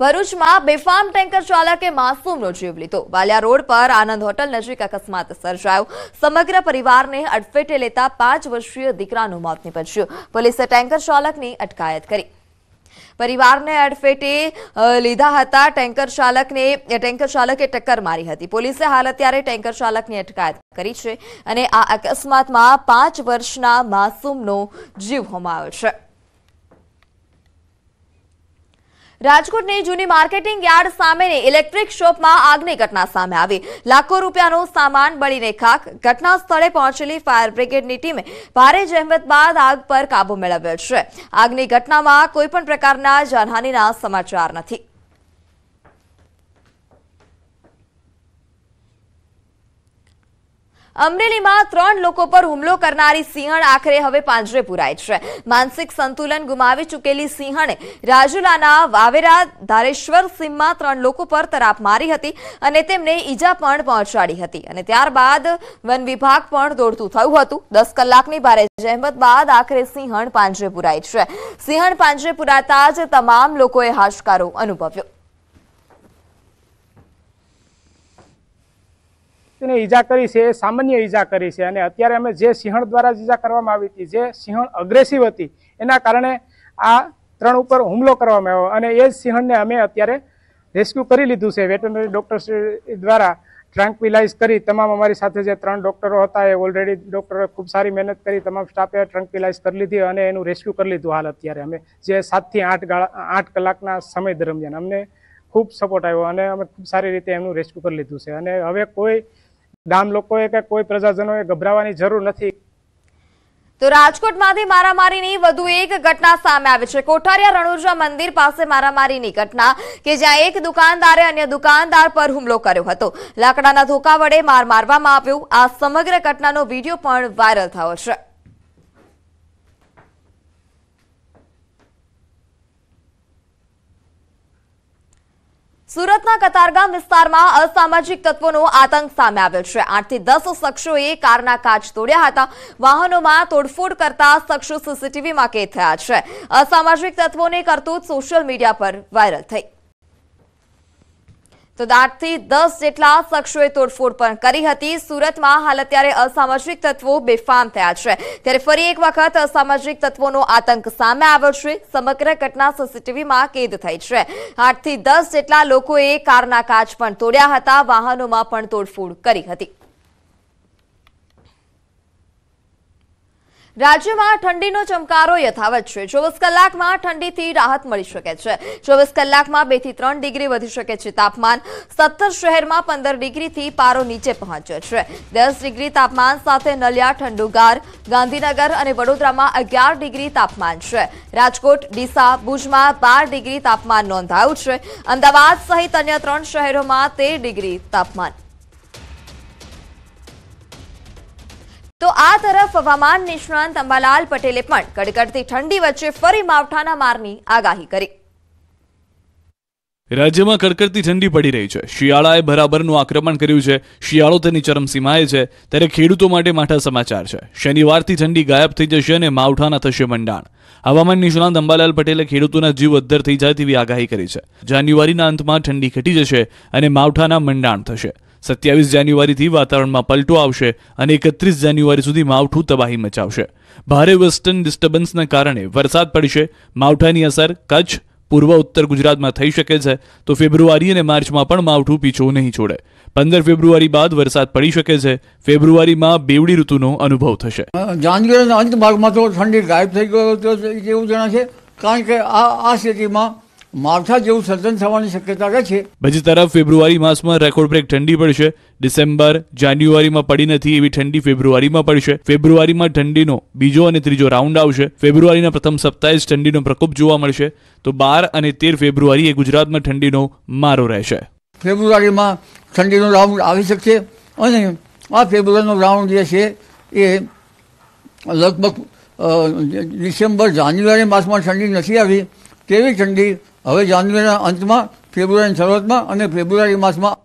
ભરૂચમાં બેફામ ટેન્કર ચાલકે માસૂમનો જીવ લીધો વાલિયા રોડ પર આનંદ હોટલ નજીક અકસ્માત સર્જાયો સમગ્ર પરિવારને અડફેટે લેતા પાંચ વર્ષીય દીકરાનું મોત નીપજ્યું પોલીસે ટેન્કર ચાલકની અટકાયત કરી પરિવારને અડફેટે લીધા હતા ટેન્કર ચાલકને ટેન્કર ચાલકે ટક્કર મારી હતી પોલીસે હાલ અત્યારે ટેન્કર ચાલકની અટકાયત કરી છે અને આ અકસ્માતમાં પાંચ વર્ષના માસૂમનો જીવ હોમાયો છે રાજકોટની જૂની માર્કેટિંગ યાર્ડ સામેની ઇલેક્ટ્રિક શોપમાં આગની ઘટના સામે આવી લાખો રૂપિયાનો સામાન બળીને ખાક ઘટના સ્થળે પહોંચેલી ફાયર બ્રિગેડની ટીમે ભારે જહેમત બાદ આગ પર કાબુ મેળવ્યો છે આગની ઘટનામાં કોઈપણ પ્રકારના જાનહાનિના સમાચાર નથી અમરેલીમાં ત્રણ લોકો પર હુમલો કરનારી સિંહણ આખરે હવે પાંજરે પુરાય છે માનસિક સંતુલન ગુમાવી ચૂકેલી સિંહણે રાજુલાના વાવેરા ધારેશ્વર સીમમાં ત્રણ લોકો પર તરાપ મારી હતી અને તેમને ઈજા પણ પહોંચાડી હતી અને ત્યારબાદ વન વિભાગ પણ દોડતું થયું હતું દસ કલાકની ભારે જહેમત બાદ આખરે સિંહણ પાંજરે પુરાય છે સિંહણ પાંજરે પુરાતા જ તમામ લોકોએ હાશકારો અનુભવ્યો વ્યક્તિને ઈજા કરી છે એ સામાન્ય ઈજા કરી છે અને અત્યારે અમે જે સિંહણ દ્વારા જ ઈજા કરવામાં આવી હતી જે સિંહણ અગ્રેસિવ હતી એના કારણે આ ત્રણ ઉપર હુમલો કરવામાં આવ્યો અને એ જ સિંહણને અમે અત્યારે રેસ્ક્યુ કરી લીધું છે વેટરનરી ડૉક્ટર દ્વારા ટ્રાન્કવિલાઇઝ કરી તમામ અમારી સાથે જે ત્રણ ડૉક્ટરો હતા એ ઓલરેડી ડૉક્ટરો ખૂબ સારી મહેનત કરી તમામ સ્ટાફે ટ્રાન્કવિલાઇઝ કરી લીધી અને એનું રેસ્ક્યુ કરી લીધું હાલ અત્યારે અમે જે સાતથી આઠ ગાળા આઠ કલાકના સમય દરમિયાન અમને ખૂબ સપોર્ટ આવ્યો અને અમે ખૂબ સારી રીતે એનું રેસ્ક્યુ કરી લીધું છે અને હવે કોઈ ગામ લોકોએ કે કોઈ પ્રજાજનોએ ગભરાવાની જરૂર નથી તો રાજકોટમાંથી મારામારીની વધુ એક ઘટના સામે આવી છે કોઠારિયા રણુજા મંદિર પાસે મારામારીની ઘટના કે જ્યાં એક દુકાનદારે અન્ય દુકાનદાર પર હુમલો કર્યો હતો લાકડાના ધોકા વડે માર મારવામાં આવ્યું આ સમગ્ર ઘટનાનો વિડીયો પણ વાયરલ થયો છે સુરતના કતારગામ વિસ્તારમાં અસામાજિક તત્વોનો આતંક સામે આવ્યો છે આઠથી દસ શખ્સોએ કારના કાચ તોડ્યા હતા વાહનોમાં તોડફોડ કરતા શખ્સો સીસીટીવીમાં કેદ થયા છે અસામાજિક તત્વોની કરતૂત સોશિયલ મીડિયા પર વાયરલ થઈ તો દાટથી દસ જેટલા શખ્સોએ તોડફોડ પણ કરી હતી સુરતમાં હાલ અત્યારે અસામાજિક તત્વો બેફામ થયા છે ત્યારે ફરી એક વખત અસામાજિક તત્વોનો આતંક સામે આવ્યો છે સમગ્ર ઘટના સીસીટીવીમાં કેદ થઈ છે આઠથી દસ જેટલા લોકોએ કારના કાચ પણ તોડ્યા હતા વાહનોમાં પણ તોડફોડ કરી હતી રાજ્યમાં ઠંડીનો ચમકારો યથાવત છે ચોવીસ કલાકમાં ઠંડીથી રાહત મળી શકે છે ચોવીસ કલાકમાં બે થી ત્રણ ડિગ્રી વધી શકે છે તાપમાન સત્તર શહેરમાં પંદર ડિગ્રીથી પારો નીચે પહોંચ્યો છે દસ ડિગ્રી તાપમાન સાથે નલિયા ઠંડુગાર ગાંધીનગર અને વડોદરામાં અગિયાર ડિગ્રી તાપમાન છે રાજકોટ ડીસા ભુજમાં બાર ડિગ્રી તાપમાન નોંધાયું છે અમદાવાદ સહિત અન્ય ત્રણ શહેરોમાં તેર ડિગ્રી તાપમાન તો આ તરફ હવામાન નિષ્ણાંત અંબાલાલ પટેલે પણ કડકડતી ઠંડી વચ્ચે ફરી માવઠાના મારની આગાહી કરી રાજ્યમાં કડકડતી ઠંડી પડી રહી છે શિયાળાએ બરાબરનું આક્રમણ કર્યું છે શિયાળો તેની ચરમસીમાએ છે ત્યારે ખેડૂતો માટે માઠા સમાચાર છે શનિવારથી ઠંડી ગાયબ થઈ જશે અને માવઠાના થશે મંડાણ હવામાન નિષ્ણાંત અંબાલાલ પટેલે ખેડૂતોના જીવ અદ્ધર થઈ જાય તેવી આગાહી કરી છે જાન્યુઆરીના અંતમાં ઠંડી ઘટી જશે અને માવઠાના મંડાણ થશે સત્યાવીસ જાન્યુઆરીથી વાતાવરણમાં પલટો આવશે અને એકત્રીસ જાન્યુઆરી સુધી માવઠું તબાહી મચાવશે ભારે વેસ્ટર્ન ડિસ્ટર્બન્સના કારણે વરસાદ પડશે માવઠાની અસર કચ્છ પૂર્વ ઉત્તર ગુજરાતમાં થઈ શકે છે તો ફેબ્રુઆરી અને માર્ચમાં પણ માવઠું પીછું નહીં છોડે પંદર ફેબ્રુઆરી બાદ વરસાદ પડી શકે છે ફેબ્રુઆરીમાં બેવડી ઋતુનો અનુભવ થશે જાન્યુઆરીના અંત ભાગમાં તો ઠંડી ગાયબ થઈ ગયો એવું છે કારણ કે આ આ સ્થિતિમાં માવઠા જેવું સર્જન થવાની શક્યતા રહે છે બીજી તરફ ફેબ્રુઆરી માસમાં રેકોર્ડ બ્રેક ઠંડી પડશે ડિસેમ્બર જાન્યુઆરીમાં પડી નથી એવી ઠંડી ફેબ્રુઆરીમાં પડશે ફેબ્રુઆરીમાં ઠંડીનો બીજો અને ત્રીજો રાઉન્ડ આવશે ફેબ્રુઆરીના પ્રથમ સપ્તાહે જ ઠંડીનો પ્રકોપ જોવા મળશે તો બાર અને તેર ફેબ્રુઆરી એ ગુજરાતમાં ઠંડીનો મારો રહેશે ફેબ્રુઆરીમાં ઠંડીનો રાઉન્ડ આવી શકશે અને આ ફેબ્રુઆરીનો રાઉન્ડ જે છે એ લગભગ ડિસેમ્બર જાન્યુઆરી માસમાં ઠંડી નથી આવી તેવી ઠંડી હવે જાન્યુઆરીના અંતમાં ફેબ્રુઆરીની શરૂઆતમાં અને ફેબ્રુઆરી માસમાં